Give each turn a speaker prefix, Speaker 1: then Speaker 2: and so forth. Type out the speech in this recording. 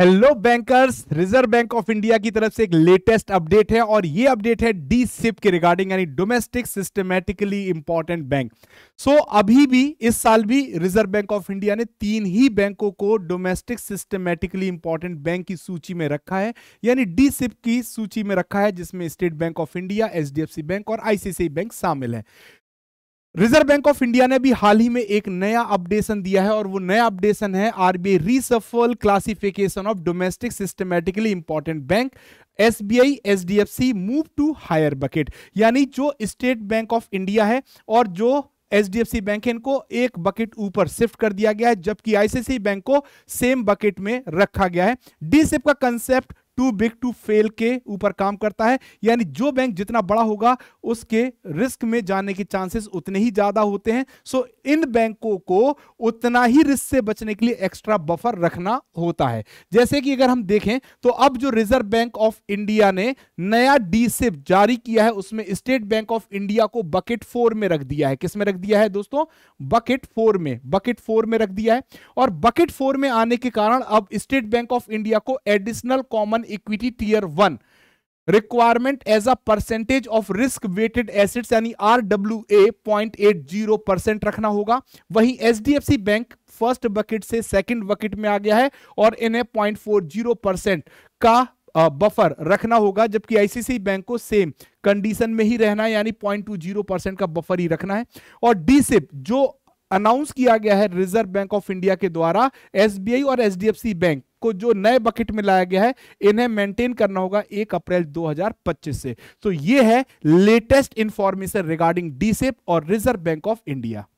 Speaker 1: hello bankers Reserve Bank of India की तरफ से एक लेटेस्ट अपडेट है और ये अपडेट है डी सिप के रिगार्डिंग यानी domestic systematically important bank so अभी भी इस साल भी रिजर्व बैंक ऑफ इंडिया ने तीन ही बैंकों को डोमेस्टिक सिस्टमेटिकली इंपॉर्टेंट बैंक की सूची में रखा है यानी डी सिप की सूची में रखा है जिसमें State bank of India H bank और आईसीआई बैंक शामिल है रिजर्व बैंक ऑफ इंडिया ने भी हाल ही में एक नया अपडेशन दिया है और वो नया अपडेशन है RBI reshuffle classification of domestic systematically important bank S B I H D F C move to higher bucket यानी जो स्टेट बैंक ऑफ इंडिया है और जो H D F C bank है इनको एक बकेट ऊपर शिफ्ट कर दिया गया है जबकि आईसीआईसी बैंक को सेम बकेट में रखा गया है डी सिप e का concept too big to fail के ऊपर काम करता है यानी जो बैंक जितना बड़ा होगा उसके रिस्क में जाने के चांसेस उतने ही ज्यादा होते हैं सो इन बैंकों को उतना ही रिस्क से बचने के लिए एक्स्ट्रा बफर रखना होता है जैसे कि अगर हम देखें तो अब जो रिजर्व बैंक ऑफ इंडिया ने नया डी से जारी किया है उसमें स्टेट बैंक ऑफ इंडिया को बकेट फोर में रख दिया है किसमें रख दिया है दोस्तों बकेट फोर में बकेट फोर में रख दिया है और बकेट फोर में आने के कारण अब स्टेट बैंक ऑफ इंडिया को additional common equity tier one requirement as a percentage of risk weighted assets यानी R W A point eight zero percent रखना होगा वहीं H D F C bank first bucket से second bucket में आ गया है और इन्हें पॉइंट फोर जीरो परसेंट का बफर रखना होगा जबकि आईसीसी बैंक को सेम कंडीशन में ही रहना है यानी पॉइंट टू जीरो परसेंट का बफर ही रखना है और डी सिप जो अनाउंस किया गया है रिजर्व बैंक ऑफ इंडिया के द्वारा एसबीआई और एचडीएफसी बैंक को जो नए बकेट में लाया गया है इन्हें मेंटेन करना होगा एक अप्रैल 2025 से तो ये है लेटेस्ट इंफॉर्मेशन रिगार्डिंग डीसेप और रिजर्व बैंक ऑफ इंडिया